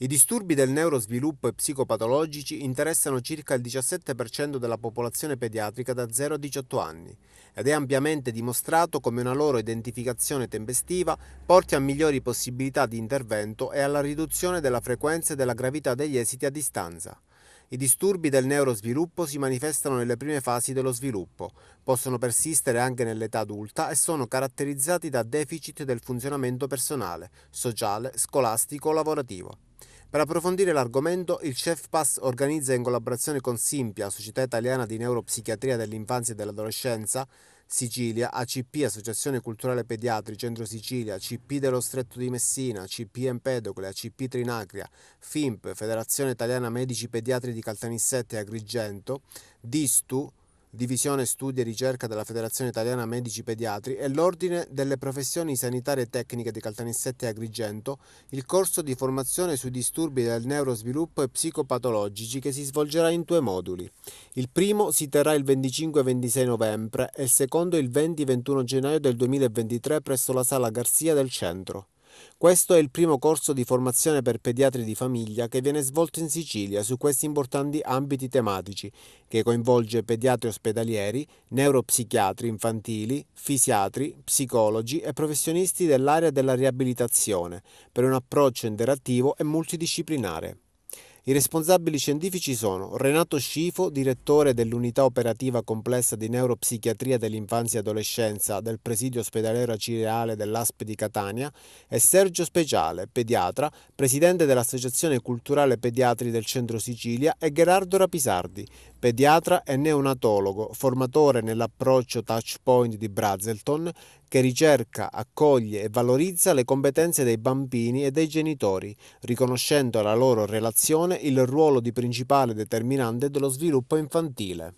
I disturbi del neurosviluppo e psicopatologici interessano circa il 17% della popolazione pediatrica da 0 a 18 anni ed è ampiamente dimostrato come una loro identificazione tempestiva porti a migliori possibilità di intervento e alla riduzione della frequenza e della gravità degli esiti a distanza. I disturbi del neurosviluppo si manifestano nelle prime fasi dello sviluppo, possono persistere anche nell'età adulta e sono caratterizzati da deficit del funzionamento personale, sociale, scolastico o lavorativo. Per approfondire l'argomento, il CEFPAS organizza in collaborazione con Simpia, Società Italiana di Neuropsichiatria dell'Infanzia e dell'Adolescenza, Sicilia, ACP, Associazione Culturale Pediatri Centro Sicilia, CP dello Stretto di Messina, CP Empedocle, ACP Trinacria, FIMP, Federazione Italiana Medici Pediatri di Caltanissette e Agrigento, DISTU, Divisione Studi e Ricerca della Federazione Italiana Medici Pediatri e l'Ordine delle Professioni Sanitarie e Tecniche di Caltanissette e Agrigento il corso di formazione sui disturbi del neurosviluppo e psicopatologici che si svolgerà in due moduli. Il primo si terrà il 25 e 26 novembre e il secondo il 20 21 gennaio del 2023 presso la Sala Garzia del Centro. Questo è il primo corso di formazione per pediatri di famiglia che viene svolto in Sicilia su questi importanti ambiti tematici, che coinvolge pediatri ospedalieri, neuropsichiatri infantili, fisiatri, psicologi e professionisti dell'area della riabilitazione, per un approccio interattivo e multidisciplinare. I responsabili scientifici sono Renato Scifo, direttore dell'unità operativa complessa di neuropsichiatria dell'infanzia e adolescenza del presidio ospedaliero acireale dell'ASP di Catania e Sergio Speciale, pediatra, presidente dell'Associazione Culturale Pediatri del Centro Sicilia e Gerardo Rapisardi, pediatra e neonatologo, formatore nell'approccio Touchpoint di Brazelton che ricerca, accoglie e valorizza le competenze dei bambini e dei genitori, riconoscendo la loro relazione il ruolo di principale determinante dello sviluppo infantile.